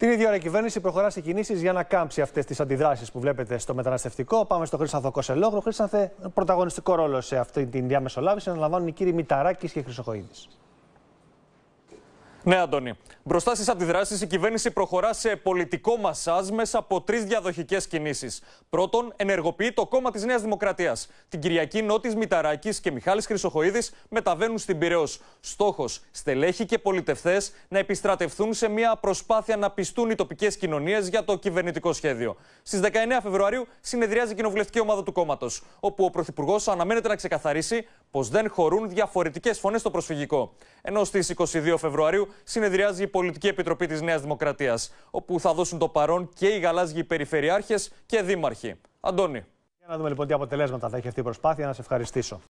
Την ίδια ώρα η κυβέρνηση προχωρά σε κινήσεις για να κάμψει αυτές τις αντιδράσεις που βλέπετε στο μεταναστευτικό. Πάμε στο Χρήστανθο Κοσελόγρο. Χρήστανθε πρωταγωνιστικό ρόλο σε αυτή την διαμεσολάβηση αναλαμβάνουν οι κύριοι Μηταράκης και Χρυσοχοίδης. Ναι, Αντώνη. Μπροστά στις αντιδράσεις, η κυβέρνηση προχωρά σε πολιτικό μασάζ μέσα από τρεις διαδοχικές κινήσεις. Πρώτον, ενεργοποιεί το κόμμα της Νέας Δημοκρατίας. Την Κυριακή, Νότης Μηταράκης και Μιχάλης Χρυσοχοίδης μεταβαίνουν στην Πυραιός. Στόχος, στελέχοι και πολιτευτέ να επιστρατευθούν σε μια προσπάθεια να πιστούν οι τοπικές κοινωνίες για το κυβερνητικό σχέδιο. Στις 19 Φεβρουαρίου συνεδριάζει η κοινοβουλευτική ομάδα του κόμματος, όπου ο Πρωθυπουργός αναμένεται να ξεκαθαρίσει πως δεν χωρούν διαφορετικές φωνές στο προσφυγικό. Ενώ στις 22 Φεβρουαρίου συνεδριάζει η Πολιτική Επιτροπή της Νέας Δημοκρατίας, όπου θα δώσουν το παρόν και οι γαλάζιοι περιφερειάρχες και δήμαρχοι. Αντώνη. Για να δούμε λοιπόν τι αποτελέσματα θα έχει αυτή η προσπάθεια. Να σε ευχαριστήσω.